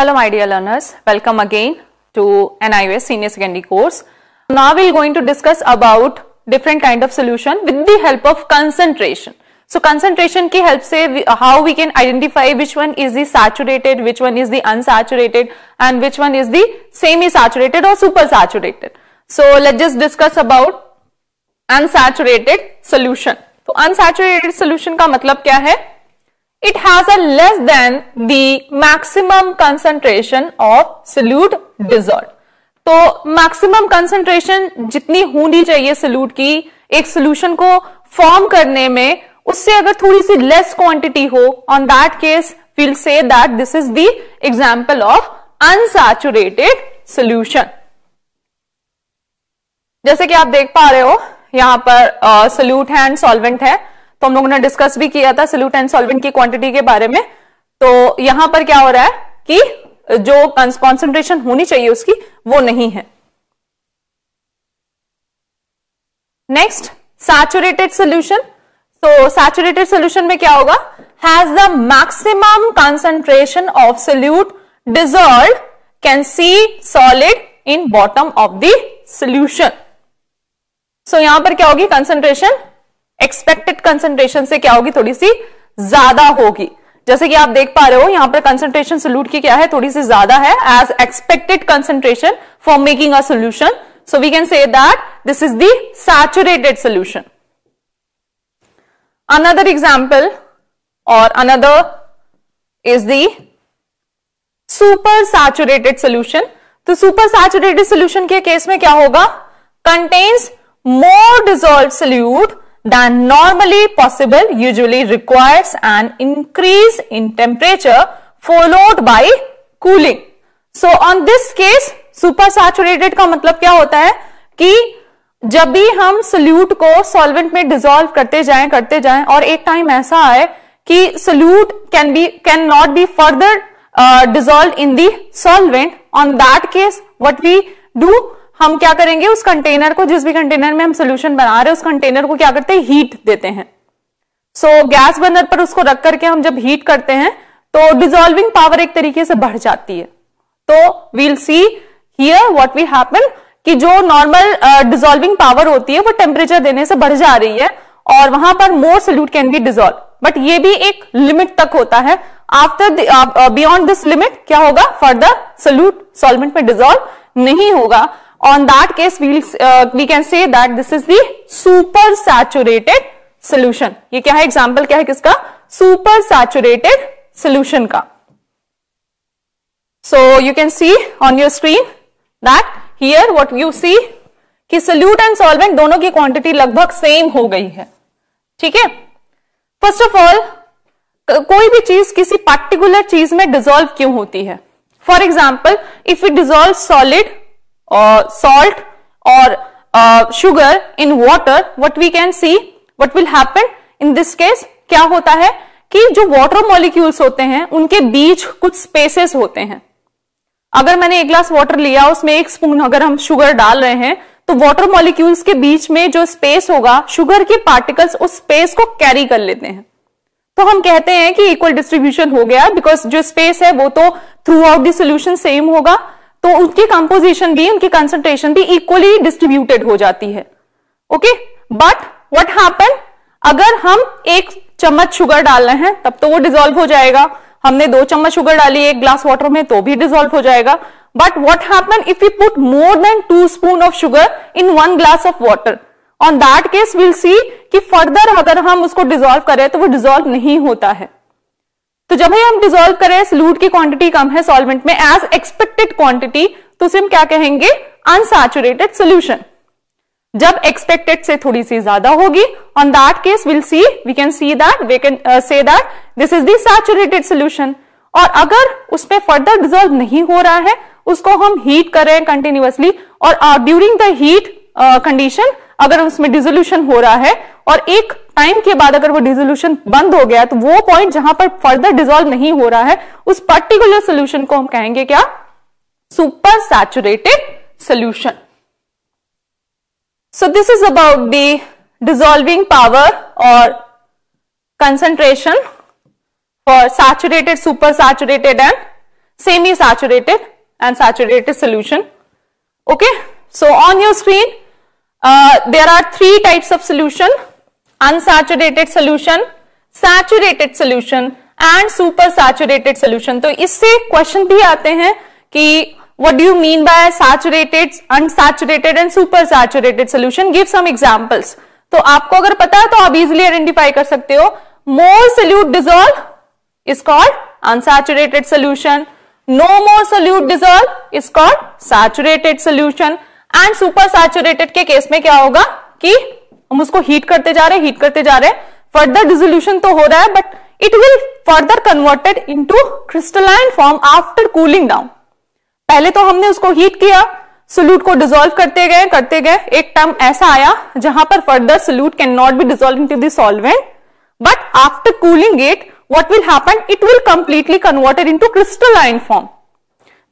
Hello my dear learners, welcome again to NIOS Senior Secondary course. Now we are going to discuss about different kind of solution with the help of concentration. So concentration की help से how we can identify which one is the saturated, which one is the unsaturated and which one is the semi-saturated or super-saturated. So let's just discuss about unsaturated solution. तो unsaturated solution का मतलब क्या है it has a less than the maximum concentration of solute dissolved. तो maximum concentration जितनी होनी चाहिए solute की एक सोल्यूशन को फॉर्म करने में उससे अगर थोड़ी सी लेस क्वांटिटी हो on that case will say that this is the example of unsaturated solution जैसे कि आप देख पा रहे हो यहां पर सोल्यूट uh, है एंड सॉल्वेंट है तो हम लोगों ने डिस्कस भी किया था सोल्यूट एंड सॉल्वेंट की क्वांटिटी के बारे में तो यहां पर क्या हो रहा है कि जो कॉन्सेंट्रेशन होनी चाहिए उसकी वो नहीं है नेक्स्ट सैचुरेटेड सोल्यूशन तो सैचुरेटेड सोल्यूशन में क्या होगा has the maximum concentration of solute dissolve can see solid in bottom of the solution so यहां पर क्या होगी कंसेंट्रेशन एक्सपेक्टेड कंसेंट्रेशन से क्या होगी थोड़ी सी ज्यादा होगी जैसे कि आप देख पा रहे हो यहां पर कंसेंट्रेशन सोल्यूट की क्या है थोड़ी सी ज्यादा है as expected concentration for making a solution so we can say that this is the saturated solution another example और another is the super saturated solution तो सुपर सैचुरेटेड सोल्यूशन के केस में क्या होगा contains more dissolve solute than normally possible usually requires an increase in temperature followed by cooling. So on this case supersaturated का मतलब क्या होता है कि जब भी हम सोल्यूट को सॉल्वेंट में डिजोल्व करते जाएं करते जाएं और एक टाइम ऐसा आए कि solute can be can not be further dissolve in the solvent on that case what we do हम क्या करेंगे उस कंटेनर को जिस भी कंटेनर में हम सोल्यूशन बना रहे हैं उस कंटेनर को क्या करते हैं हीट देते हैं सो so, गैस बर्नर पर उसको रख करके हम जब हीट करते हैं तो डिजोल्विंग पावर एक तरीके से बढ़ जाती है तो we'll see here what we happen कि जो नॉर्मल डिजोल्विंग पावर होती है वो टेम्परेचर देने से बढ़ जा रही है और वहां पर more solute can be dissolve but ये भी एक लिमिट तक होता है आफ्टर बियॉन्ड दिस लिमिट क्या होगा फर्दर सोल्यूट सॉल्वेंट में डिजोल्व नहीं होगा on that case we'll, uh, we can say that this is the super saturated solution ye kya hai example kya hai kiska super saturated solution ka so you can see on your screen that here what you see ki solute and solvent dono ki quantity lagbhag same ho gayi hai theek hai first of all कोई भी चीज किसी particular चीज में dissolve क्यों होती है for example if you dissolve solid salt salt or uh, sugar in water what we can see what will happen in this case क्या होता है कि जो वॉटर मोलिक्यूल्स होते हैं उनके बीच कुछ स्पेसेस होते हैं अगर मैंने एक ग्लास वॉटर लिया उसमें एक स्पून अगर हम शुगर डाल रहे हैं तो वाटर मॉलिक्यूल्स के बीच में जो स्पेस होगा शुगर के पार्टिकल्स उस स्पेस को कैरी कर लेते हैं तो हम कहते हैं कि इक्वल डिस्ट्रीब्यूशन हो गया बिकॉज जो स्पेस है वो तो throughout the solution same होगा तो उनकी कंपोजिशन भी उनकी कंसंट्रेशन भी इक्वली डिस्ट्रीब्यूटेड हो जाती है ओके बट वट हैपन अगर हम एक चम्मच शुगर डाल रहे हैं तब तो वो डिजोल्व हो जाएगा हमने दो चम्मच शुगर डाली एक ग्लास वाटर में तो भी डिजोल्व हो जाएगा but what happen if you put more than two spoon of sugar in one glass of water on that case will see कि फर्दर अगर हम उसको डिजोल्व करें तो वो डिजोल्व नहीं होता है तो जब ही हम डिजोल्व करें सल्यूट की क्वांटिटी कम है सॉल्वेंट में एज एक्सपेक्टेड क्वांटिटी तो उसे हम क्या कहेंगे अनसैचुरेटेड सोल्यूशन जब एक्सपेक्टेड से थोड़ी सी ज्यादा होगी on that case will see we can see that we can say that this is saturated solution और अगर उसमें फर्दर डिजोल्व नहीं हो रहा है उसको हम हीट करें कंटिन्यूअसली और ड्यूरिंग द हीट कंडीशन अगर उसमें डिजोल्यूशन हो रहा है और एक टाइम के बाद अगर वो डिजोल्यूशन बंद हो गया तो वो पॉइंट जहां पर फर्दर डिजोल्व नहीं हो रहा है उस पर्टिकुलर सोल्यूशन को हम कहेंगे क्या super saturated solution so this is about the dissolving power और concentration for saturated super saturated and semi saturated and saturated solution okay so on your screen there are three types of solution unsaturated solution saturated solution and super saturated solution तो इससे question भी आते हैं कि what do mean by saturated unsaturated and super saturated solution give some examples तो आपको अगर पता है तो आप इजिली आइडेंटिफाई कर सकते हो more solute dissolve is called unsaturated solution no more solute dissolve is called saturated solution and super saturated के केस में क्या होगा कि हम उसको हीट करते जा रहे हैं हीट करते जा रहे हैं फर्दर डिजोल्यूशन तो हो रहा है but it will further converted into crystalline form after cooling down पहले तो हमने उसको हीट किया सोल्यूट को डिजोल्व करते गए करते गए एक टर्म ऐसा आया जहां पर further solute can not be dissolve into solvent but after cooling it what will happen it will completely converted into crystalline form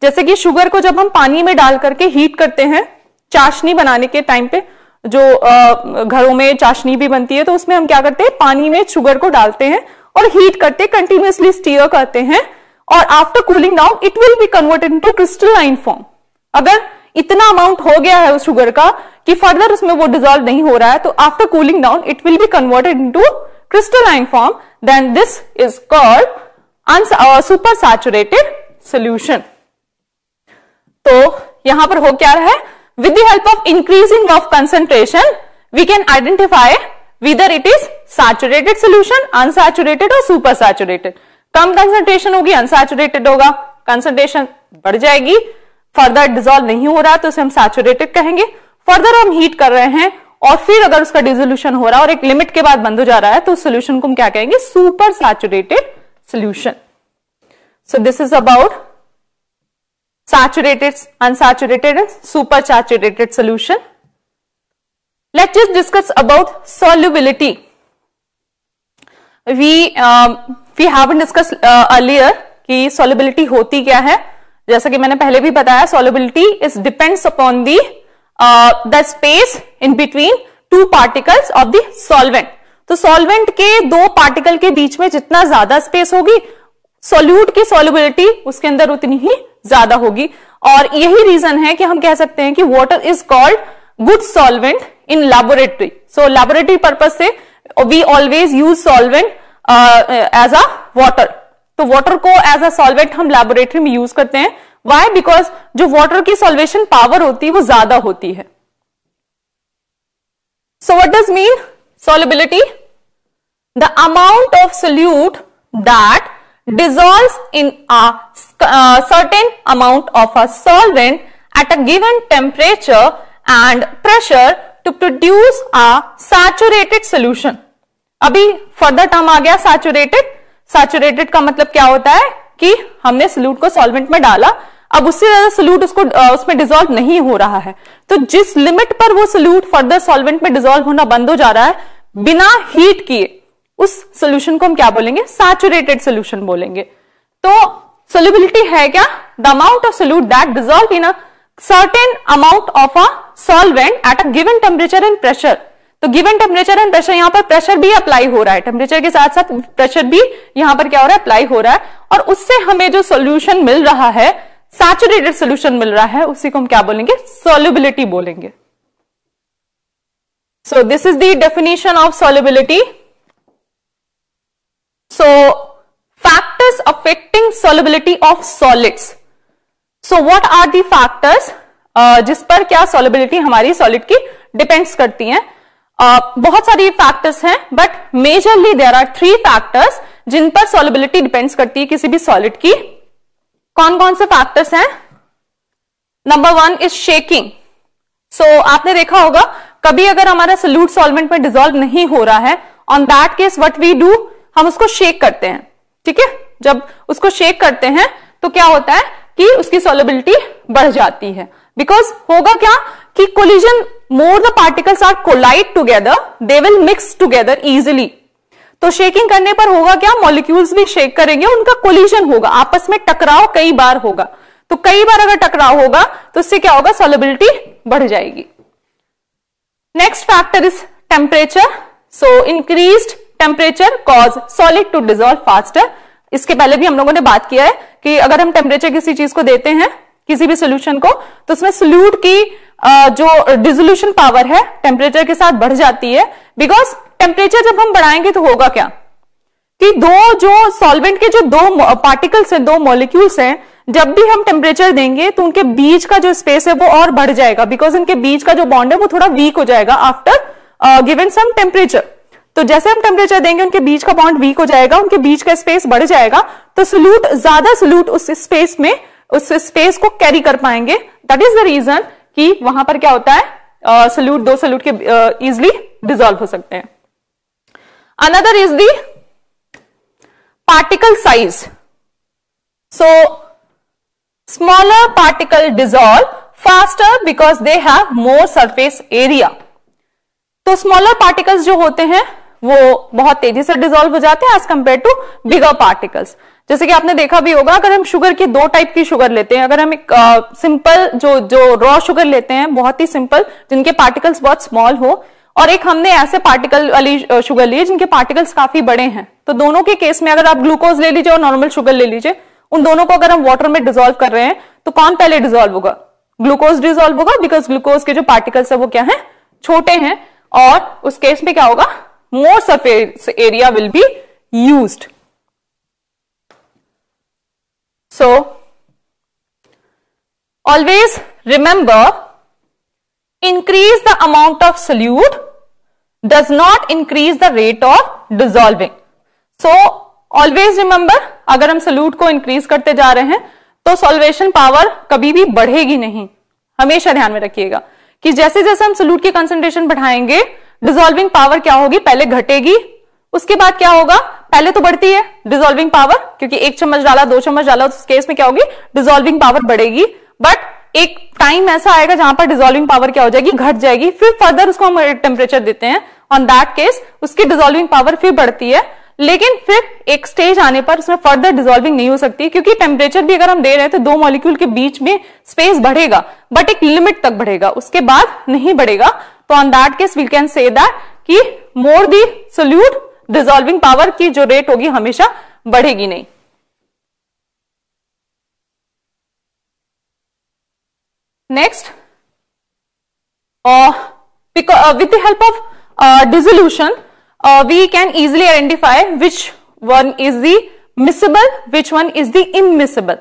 जैसे कि शुगर को जब हम पानी में डाल करके हीट करते हैं चाशनी बनाने के टाइम पे जो घरों में चाशनी भी बनती है तो उसमें हम क्या करते हैं पानी में शुगर को डालते हैं और हीट करते हैं कंटिन्यूसली स्टीयर करते हैं और after cooling down it will be converted into crystalline form अगर इतना अमाउंट हो गया है उस शुगर का कि फर्दर उसमें वो डिजोल्व नहीं हो रहा है तो after cooling down it will be converted crystal crystalline form then this is called super saturated solution तो यहां पर हो क्या रहा है with the help of increasing of concentration, we can identify whether it is saturated solution, unsaturated or supersaturated. kam concentration hogi unsaturated hoga concentration badh jayegi further dissolve nahi ho raha to use hum saturated kahenge further hum heat kar rahe hain और फिर अगर उसका dissolution हो रहा है और एक limit के बाद बंद हो जा रहा है तो उस सोल्यूशन को हम क्या कहेंगे super saturated solution so this is about saturated, unsaturated and saturated solution. let us discuss about solubility. We, um, we haven't discussed uh, earlier ki solubility hoti kya hai jaisa ki maine pehle bhi bataya solubility is depends upon the uh, the space in between two particles of the solvent. तो solvent के दो particle के बीच में जितना ज्यादा space होगी solute की solubility उसके अंदर उतनी ही ज्यादा होगी और यही रीजन है कि हम कह सकते हैं कि water is called good solvent in laboratory so laboratory purpose से we always use solvent as a water तो वॉटर को एज अ सॉल्वेंट हम लेबोरेटरी में यूज करते हैं वाई बिकॉज जो वॉटर की सोल्वेशन पावर होती है वो ज्यादा होती है so what does mean solubility the amount of solute that dissolves in a uh, certain amount of a solvent at a given temperature and pressure to produce a saturated solution. अभी further term आ गया saturated saturated का मतलब क्या होता है कि हमने सोल्यूट को सॉल्वेंट में डाला अब उससे ज्यादा सोल्यूट उसको uh, उसमें डिजोल्व नहीं हो रहा है तो जिस लिमिट पर वो सोल्यूट फर्दर सॉल्वेंट में डिजोल्व होना बंद हो जा रहा है बिना हीट किए उस सोल्यूशन को हम क्या बोलेंगे सैचुरेटेड सोल्यूशन बोलेंगे तो सोल्यूबिलिटी है क्या the amount of solute that dissolve in a certain amount of a solvent at a given temperature and pressure तो गिवन टेम्परेचर एंड प्रेशर यहां पर प्रेशर भी अप्लाई हो रहा है टेम्परेचर के साथ साथ प्रेशर भी यहां पर क्या हो रहा है अप्लाई हो रहा है और उससे हमें जो सोल्यूशन मिल रहा है सैचुरेटेड सोल्यूशन मिल रहा है उसी को हम क्या बोलेंगे सोल्यूबिलिटी बोलेंगे so this is the definition of solubility So factors affecting solubility of solids. So what are the factors uh, जिस पर क्या solubility हमारी solid की depends करती हैं uh, बहुत सारी factors हैं but majorly there are three factors जिन पर solubility depends करती है किसी भी solid की कौन कौन से factors हैं number one is shaking so आपने देखा होगा कभी अगर हमारा सल्यूट सॉल्वेंट में डिजोल्व नहीं हो रहा है on that case what we do हम उसको शेक करते हैं ठीक है जब उसको शेक करते हैं तो क्या होता है कि उसकी सोलबिलिटी बढ़ जाती है बिकॉज होगा क्या कि collision more the particles are collide together they will mix together easily तो शेकिंग करने पर होगा क्या मॉलिक्यूल्स भी शेक करेंगे उनका कोलिजन होगा आपस में टकराव कई बार होगा तो कई बार अगर टकराव होगा तो इससे क्या होगा सोलबिलिटी बढ़ जाएगी next factor is temperature so increase temperature cause solid to dissolve faster इसके पहले भी हम लोगों ने बात किया है कि अगर हम टेम्परेचर किसी चीज को देते हैं किसी भी सोल्यूशन को तो उसमें सोल्यूट की जो डिजोल्यूशन पावर है टेम्परेचर के साथ बढ़ जाती है बिकॉज टेम्परेचर जब हम बढ़ाएंगे तो होगा क्या कि दो जो सॉल्वेंट के जो दो पार्टिकल्स हैं दो मॉलिक्यूल्स हैं जब भी हम टेम्परेचर देंगे तो उनके बीच का जो स्पेस है वो और बढ़ जाएगा बिकॉज उनके बीच का जो बॉन्ड है वो थोड़ा वीक हो जाएगा आफ्टर गिवन सम टेम्परेचर तो जैसे हम टेम्परेचर देंगे उनके बीच का बॉन्ड वीक हो जाएगा उनके बीच का स्पेस बढ़ जाएगा तो सोल्यूट ज्यादा सोल्यूट उस स्पेस में उस स्पेस को कैरी कर पाएंगे दैट इज द रीजन कि वहां पर क्या होता है सोल्यूट uh, दो सोल्यूट के इजिली uh, डिजोल्व हो सकते हैं another is the particle size so smaller particle dissolve faster because they have more surface area तो स्मॉलर पार्टिकल्स जो होते हैं वो बहुत तेजी से डिजोल्व हो जाते हैं as compare to bigger particles जैसे कि आपने देखा भी होगा अगर हम शुगर की दो टाइप की शुगर लेते हैं अगर हम एक सिंपल जो जो रॉ शुगर लेते हैं बहुत ही सिंपल जिनके पार्टिकल्स बहुत स्मॉल हो और एक हमने ऐसे पार्टिकल वाली शुगर लिए जिनके पार्टिकल्स काफी बड़े हैं तो दोनों के केस में अगर आप ग्लूकोज ले लीजिए और नॉर्मल शुगर ले लीजिए उन दोनों को अगर हम वाटर में डिजोल्व कर रहे हैं तो कौन पहले डिजोल्व होगा ग्लूकोज डिजोल्व होगा बिकॉज ग्लूकोज के जो पार्टिकल्स है वो क्या है छोटे हैं और उस केस में क्या होगा more surface area will be used. So, always remember increase the amount of solute does not increase the rate of dissolving. So, always remember agar hum solute ko increase karte ja rahe hain to solvation power kabhi bhi badhegi nahi hamesha dhyan mein rakhiyega ki jaise jaise hum solute ki concentration badhayenge dissolving power क्या होगी पहले घटेगी उसके बाद क्या होगा पहले तो बढ़ती है डिजोल्विंग पावर क्योंकि एक चम्मच डाला दो चम्मच डाला तो उस केस में क्या होगी डिजोल्विंग पावर बढ़ेगी बट एक टाइम ऐसा आएगा जहां पर डिजोल्विंग पावर क्या हो जाएगी घट जाएगी फिर फर्दर उसको हम टेम्परेचर देते हैं ऑन दैट केस उसकी डिजोल्विंग पावर फिर बढ़ती है लेकिन फिर एक स्टेज आने पर उसमें फर्दर डिजोल्विंग नहीं हो सकती क्योंकि टेम्परेचर भी अगर हम दे रहे हैं तो दो मॉलिक्यूल के बीच में स्पेस बढ़ेगा बट एक लिमिट तक बढ़ेगा उसके बाद नहीं बढ़ेगा तो on that case we can say that की more the solute dissolving power की जो रेट होगी हमेशा बढ़ेगी नहीं next with the help of dissolution we can easily identify which one is the miscible which one is the immiscible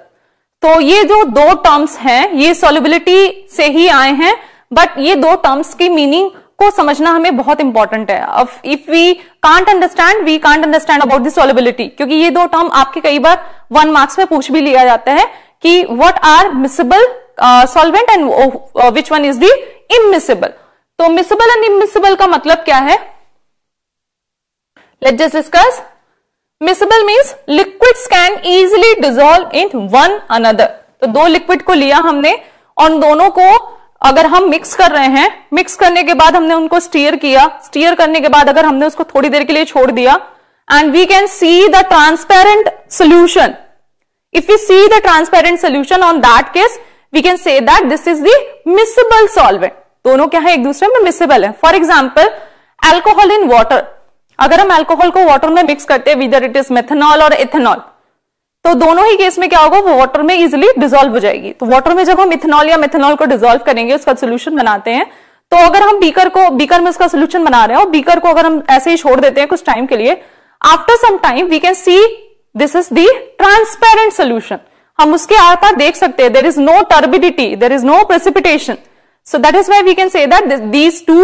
तो ये जो दो टर्म्स हैं ये सोलिबिलिटी से ही आए हैं बट ये दो टर्म्स की मीनिंग को समझना हमें बहुत इंपॉर्टेंट है अब if we can't understand we can't understand about this solubility क्योंकि ये दो टर्म आपके कई बार वन मार्क्स में पूछ भी लिया जाता है कि what are miscible solvent and which one is the immiscible तो मिसिबल एंड इमिसिबल का मतलब क्या है let just discuss miscible means liquid can easily dissolve in one another तो दो लिक्विड को लिया हमने और दोनों को अगर हम मिक्स कर रहे हैं मिक्स करने के बाद हमने उनको स्टीयर किया स्टीयर करने के बाद अगर हमने उसको थोड़ी देर के लिए छोड़ दिया and we can see the transparent solution if you see the transparent solution on that case we can say that this is miscible solvent दोनों क्या है एक दूसरे में मिसेबल है for example alcohol in water अगर हम एल्कोहल को वॉटर में मिक्स करते हैं विदर इट इज मेथेनॉल और इथेनॉल तो दोनों ही केस में क्या होगा वो वाटर में इजिली डिजोल्व हो जाएगी तो वाटर में जब हम इथेनॉल या मेथेनॉल को डिजोल्व करेंगे उसका सोल्यूशन बनाते हैं तो अगर हम बीकर को बीकर में उसका सोल्यूशन बना रहे हैं और बीकर को अगर हम ऐसे ही छोड़ देते हैं कुछ टाइम के लिए after some time we can see this is the transparent solution हम उसके आर पार देख सकते हैं there is no turbidity there is no precipitation so that is why we can say that these two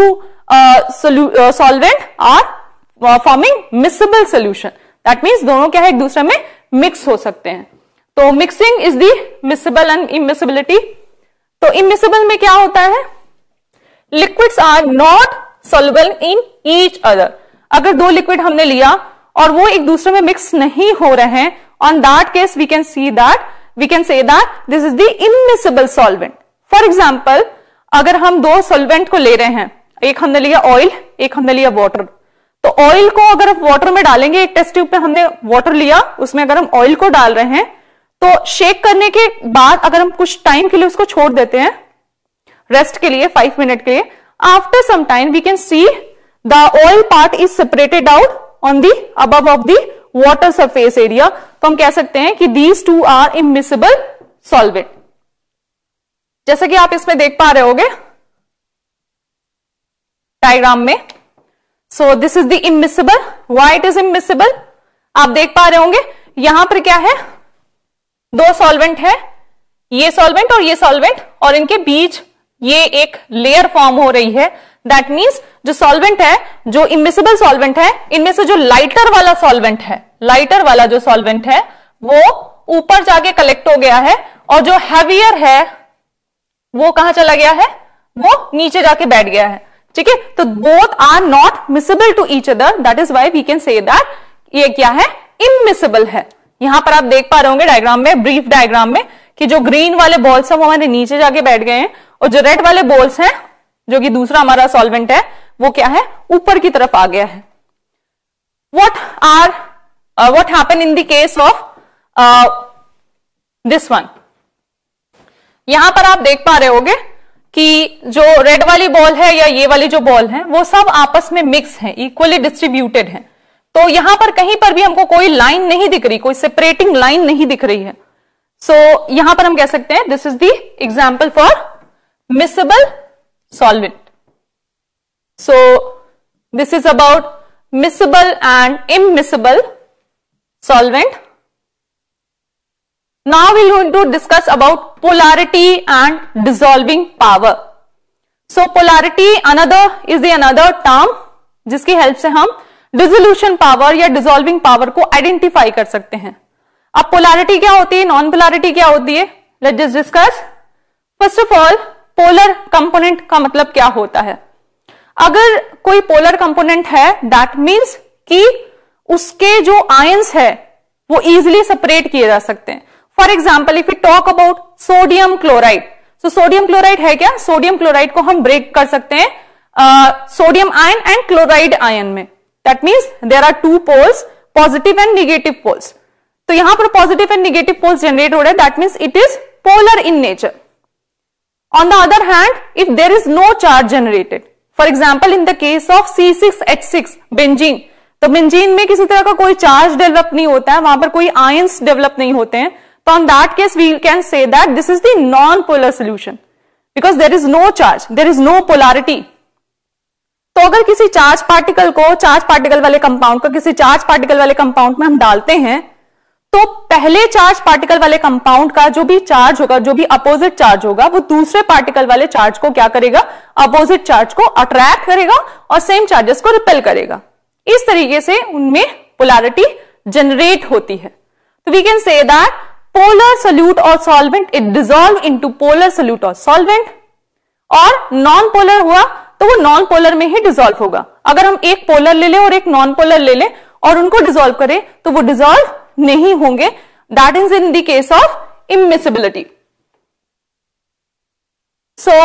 solvent are forming miscible solution that means दोनों क्या है एक दूसरे में मिक्स हो सकते हैं तो mixing is the miscible and immiscibility तो इमिसिबल में क्या होता है liquids are not soluble in each other अगर दो लिक्विड हमने लिया और वो एक दूसरे में मिक्स नहीं हो रहे हैं on that case we can see that we can say that this is the immiscible solvent for example अगर हम दो सोलवेंट को ले रहे हैं एक हमने लिया ऑयल एक हमने लिया वॉटर तो ऑयल को अगर आप वाटर में डालेंगे एक टेस्ट ट्यूब पे हमने वाटर लिया उसमें अगर हम ऑयल को डाल रहे हैं तो शेक करने के बाद अगर हम कुछ टाइम के लिए उसको छोड़ देते हैं रेस्ट के लिए फाइव मिनट के लिए after some time we can see the oil part is separated out on the above of the water surface area तो हम कह सकते हैं कि these two are immiscible solvent जैसे कि आप इसमें देख पा रहे होगे डायग्राम में so this is the immiscible why it is immiscible आप देख पा रहे होंगे यहां पर क्या है दो सॉल्वेंट है ये सॉल्वेंट और ये सॉल्वेंट और इनके बीच ये एक लेयर फॉर्म हो रही है दैट मीन्स जो सॉल्वेंट है जो इमिसिबल सॉल्वेंट है इनमें से जो लाइटर वाला सॉल्वेंट है लाइटर वाला जो सॉल्वेंट है वो ऊपर जाके कलेक्ट हो गया है और जो हैवियर है वो कहां चला गया है वो नीचे जाके बैठ गया है ठीक है तो both are not miscible to each other that is why we can say that ये क्या है इमिसेबल है यहां पर आप देख पा रहे होंगे डायग्राम में ब्रीफ डायग्राम में कि जो ग्रीन वाले बॉल्स हैं वो हमारे नीचे जाके बैठ गए हैं और जो रेड वाले बॉल्स हैं जो कि दूसरा हमारा सॉल्वेंट है वो क्या है ऊपर की तरफ आ गया है what are what happen in case of this one यहां पर आप देख पा रहे होगे कि जो रेड वाली बॉल है या ये वाली जो बॉल है वो सब आपस में मिक्स है इक्वली डिस्ट्रीब्यूटेड है तो यहां पर कहीं पर भी हमको कोई लाइन नहीं दिख रही कोई सेपरेटिंग लाइन नहीं दिख रही है सो so, यहां पर हम कह सकते हैं this is the example for miscible solvent so this is about miscible and immiscible solvent Now we are going to discuss about polarity and dissolving power. So polarity another is the another term जिसकी help से हम dissolution power या dissolving power को identify कर सकते हैं अब polarity क्या होती है नॉन पोलैरिटी क्या होती है let just discuss first of all polar component का मतलब क्या होता है अगर कोई पोलर कंपोनेंट है दैट मीन्स कि उसके जो आयंस है वो इजिली सेपरेट किए जा सकते हैं for example if you talk about sodium chloride so sodium chloride है क्या सोडियम क्लोराइड को हम ब्रेक कर सकते हैं sodium ion and chloride ion में that means there are two poles positive and negative poles तो यहां पर positive and negative poles generate हो रहे हैं that means it is polar in nature on the other hand if there is no charge generated for example in the case of C six H six benzene तो benzene में किसी तरह का कोई charge develop नहीं होता है वहां पर कोई आयन्स डेवलप नहीं होते हैं So on that case, we can say that this is the non-polar solution because there is no charge, there is no polarity. तो अगर किसी चार्ज पार्टिकल को चार्ज पार्टिकल वाले कंपाउंड को किसी चार्ज पार्टिकल वाले कंपाउंड में हम डालते हैं तो पहले चार्ज पार्टिकल वाले कंपाउंड का जो भी चार्ज होगा जो भी अपोजिट चार्ज होगा वो दूसरे पार्टिकल वाले चार्ज को क्या करेगा अपोजिट चार्ज को अट्रैक्ट करेगा और सेम चार्जेस को रिपेल करेगा इस तरीके से उनमें पोलारिटी जनरेट होती है तो we can say that polar solute और solvent it dissolve to polar solute और सॉल्वेंट और नॉन पोलर हुआ तो वो नॉन पोलर में ही डिजोल्व होगा अगर हम एक पोलर ले लें और एक नॉन पोलर ले लें और उनको डिजोल्व करें तो वो डिजोल्व नहीं होंगे that is in case of immiscibility so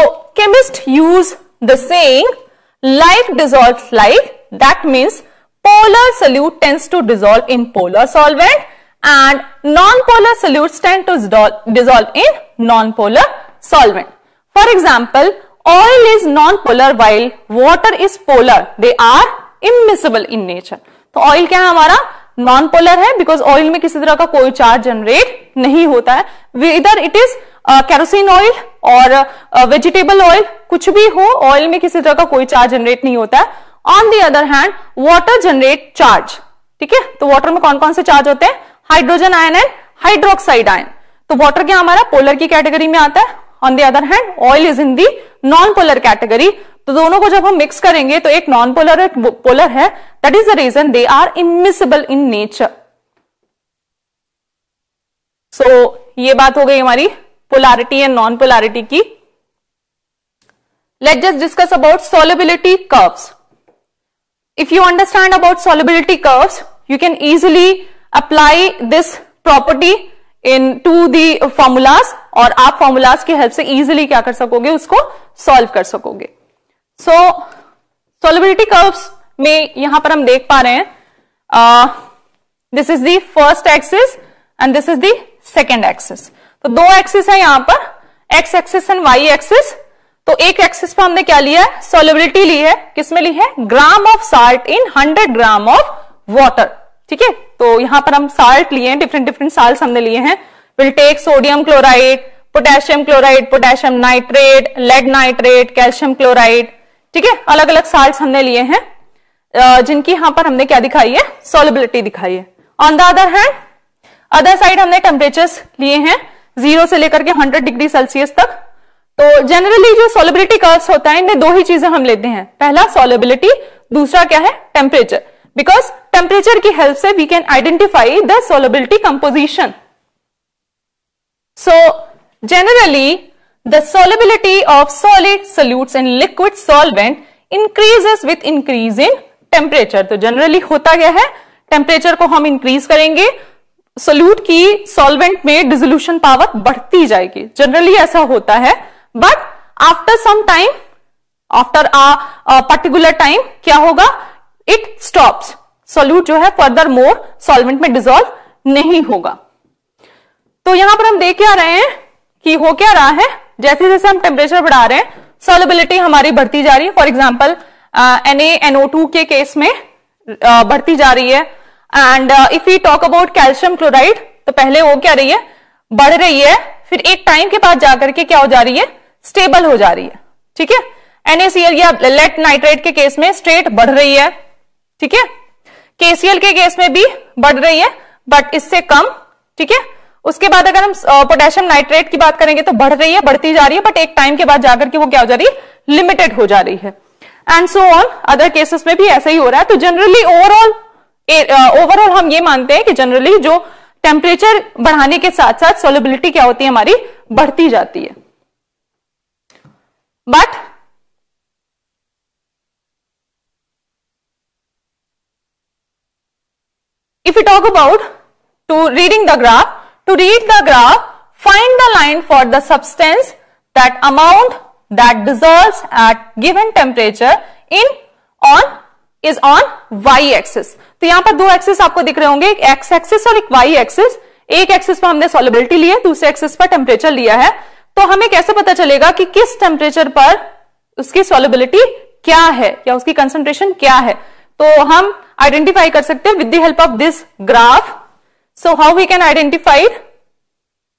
chemist use the same like dissolve like that means polar solute tends to dissolve in polar solvent and non-polar solutes tend to dissolve in non-polar solvent. For example, oil is non-polar while water is polar. They are immiscible in nature. तो oil kya hai hamara non polar है because oil में किसी तरह का कोई charge generate नहीं होता है इधर इट इज कैरोसिन ऑयल और वेजिटेबल ऑयल कुछ भी हो ऑयल में किसी तरह का कोई चार्ज जनरेट नहीं होता है on the other hand water generate charge ठीक है तो वाटर में कौन कौन से चार्ज होते हैं hydrogen ion and hydroxide ion तो वॉटर क्या हमारा पोलर की कैटेगरी में आता है on the other hand oil is in the non polar category तो दोनों को जब हम मिक्स करेंगे तो एक नॉन पोलर एक पोलर है that is the reason they are immiscible in nature so ये बात हो गई हमारी पोलारिटी एंड नॉन पोलारिटी की let just discuss about solubility curves if you understand about solubility curves you can easily apply this property into the formulas और आप formulas की help से इजिली क्या कर सकोगे उसको सॉल्व कर सकोगे सो सोलिबिलिटी कर्व्स में यहां पर हम देख पा रहे हैं this is the first axis and this is the second axis तो दो एक्सिस है यहां पर X axis and Y axis तो एक एक्सिस पर हमने क्या लिया है सोलिबिलिटी ली है किसमें ली है gram of salt in hundred gram of water ठीक है तो यहां पर हम साल्ट लिए हैं डिफरेंट डिफरेंट साल्ट हमने लिए हैं will take sodium chloride potassium chloride potassium nitrate lead nitrate calcium chloride ठीक है अलग अलग साल्ट हमने लिए हैं जिनकी यहां पर हमने क्या दिखाई है सोलिबिलिटी दिखाई है on the other hand other side हमने टेम्परेचर लिए हैं जीरो से लेकर के हंड्रेड डिग्री सेल्सियस तक तो जनरली जो सोलिबिलिटी कर्व्स होता है इनमें दो ही चीजें हम लेते हैं पहला सोलिबिलिटी दूसरा क्या है टेम्परेचर बिकॉज टेम्परेचर की हेल्प से we can identify the solubility composition so generally the solubility of solid solutes in liquid solvent increases with increase in temperature तो generally होता क्या है temperature को हम increase करेंगे solute की solvent में dissolution power बढ़ती जाएगी generally ऐसा होता है but after some time after a, a particular time क्या होगा इट स्टॉप्स सोल्यूट जो है फर्दर मोर सॉल्वेंट में डिजोल्व नहीं होगा तो यहां पर हम देख क्या रहे हैं कि हो क्या रहा है जैसे जैसे हम टेम्परेचर बढ़ा रहे हैं सोलिबिलिटी हमारी बढ़ती जा रही है for example N NO two के केस में uh, बढ़ती जा रही है and if you talk about calcium chloride तो पहले वो क्या रही है बढ़ रही है फिर एक टाइम के बाद जाकर के क्या हो जा रही है स्टेबल हो जा रही है ठीक है एनएसीएल या लेट नाइट्रेट के केस में स्ट्रेट बढ़ रही है ठीक है केसीएल के केस में भी बढ़ रही है बट इससे कम ठीक है उसके बाद अगर हम पोटेशियम नाइट्रेट की बात करेंगे तो बढ़ रही है बढ़ती जा रही है बट एक टाइम के बाद जाकर के वो क्या हो जा रही है लिमिटेड हो जा रही है and so on other cases में भी ऐसा ही हो रहा है तो जनरली ओवरऑल ओवरऑल हम ये मानते हैं कि जनरली जो टेम्परेचर बढ़ाने के साथ साथ सोलिबिलिटी क्या होती है हमारी बढ़ती जाती है but if we talk about to reading the graph, to read the graph, find the line for the substance that amount that dissolves at given temperature in on is on y axis. to yahan par do axis aapko dikh rahe honge ek x axis aur ek y axis ek axis par humne solubility ली dusre axis par temperature liya hai to hame kaise pata chalega ki kis temperature par uski solubility kya hai ya uski concentration kya hai तो हम identify कर सकते हैं with the help of this graph so how we can identify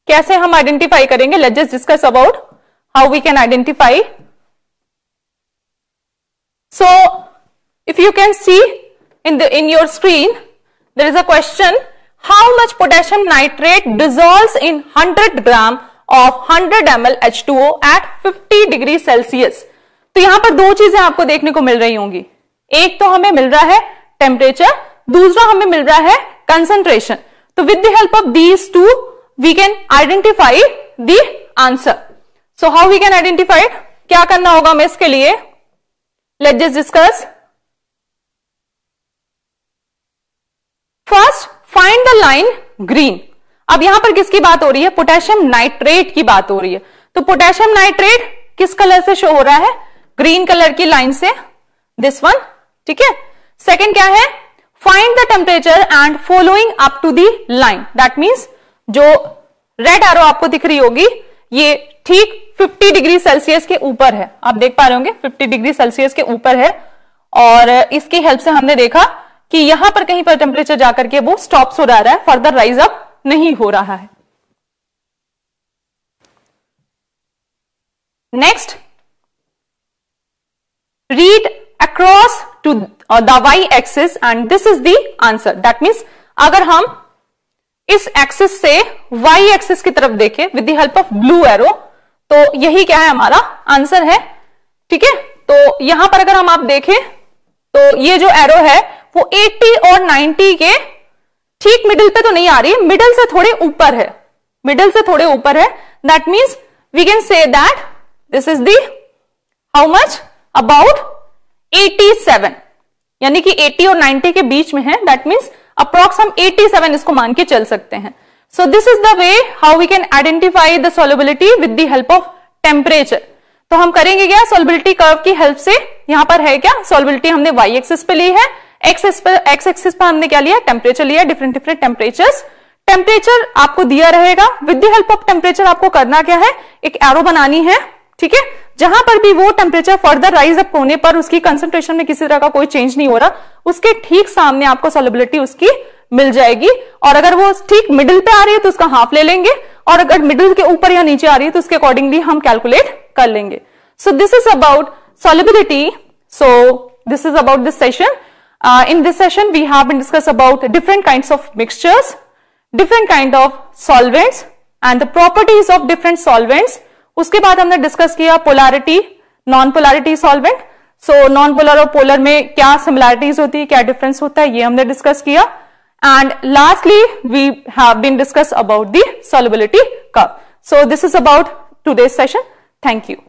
कैसे हम identify करेंगे let just discuss about how we can identify so if you can see in the in your screen there is a question how much potassium nitrate dissolve in 100 gram of 100 M L H two O at fifty degree Celsius तो यहां पर दो चीजें आपको देखने को मिल रही होंगी एक तो हमें मिल रहा है टेम्परेचर दूसरा हमें मिल रहा है कंसेंट्रेशन तो with the help of these two we can identify the answer so how we can identify क्या करना होगा हमें इसके लिए let just discuss first find the line green अब यहां पर किसकी बात हो रही है पोटेशियम नाइट्रेट की बात हो रही है तो पोटेशियम नाइट्रेट किस कलर से शो हो रहा है ग्रीन कलर की लाइन से दिस वन ठीक है सेकेंड क्या है find the temperature and following up to the line that means जो रेड एरो आपको दिख रही होगी ये ठीक 50 डिग्री सेल्सियस के ऊपर है आप देख पा रहे होंगे 50 डिग्री सेल्सियस के ऊपर है और इसकी हेल्प से हमने देखा कि यहां पर कहीं पर टेम्परेचर जाकर के वो स्टॉप्स हो जा रहा है फर्दर राइज अप नहीं हो रहा है next read across to uh, the y axis and this is the answer that अगर हम इस एक्सिस से वाई एक्सिस की तरफ देखें with the help of blue arrow तो यही क्या है हमारा आंसर है ठीक है तो यहां पर अगर हम आप देखें तो ये जो एरो है वो 80 और 90 के ठीक मिडिल पे तो नहीं आ रही मिडिल से थोड़े ऊपर है मिडिल से थोड़े ऊपर है that means we can say that this is the how much about 87 यानी कि 80 और 90 के बीच में है दैट मीन्स अप्रोक्स हम 87 इसको मान के चल सकते हैं so this is the way how we can identify the solubility with the help of temperature तो हम करेंगे क्या सोलबिलिटी कर्व की हेल्प से यहां पर है क्या सोलबिलिटी हमने वाई एक्सिस पे ली है एक्स पर एक्स एक्सिस पर हमने क्या लिया टेम्परेचर लिया डिफरेंट डिफरेंट टेम्परेचर टेम्परेचर आपको दिया रहेगा with the help of temperature आपको करना क्या है एक एरो बनानी है ठीक है जहां पर भी वो टेम्परेचर फर्दर राइज अप होने पर उसकी कंसेंट्रेशन में किसी तरह का कोई चेंज नहीं हो रहा उसके ठीक सामने आपको सोलिबिलिटी उसकी मिल जाएगी और अगर वो ठीक मिडिल पे आ रही है तो उसका हाफ ले लेंगे और अगर मिडिल के ऊपर या नीचे आ रही है तो उसके अकॉर्डिंगली हम कैलकुलेट कर लेंगे so this is about solubility so this is about this session in this session we have been discuss about different kind of mixtures different kind of solvents and the properties of different solvents उसके बाद हमने discuss किया polarity non polarity solvent so non polar और polar में क्या similarities होती है क्या डिफरेंस होता है ये हमने डिस्कस किया and lastly we have been discuss about the solubility curve so this is about today's session thank you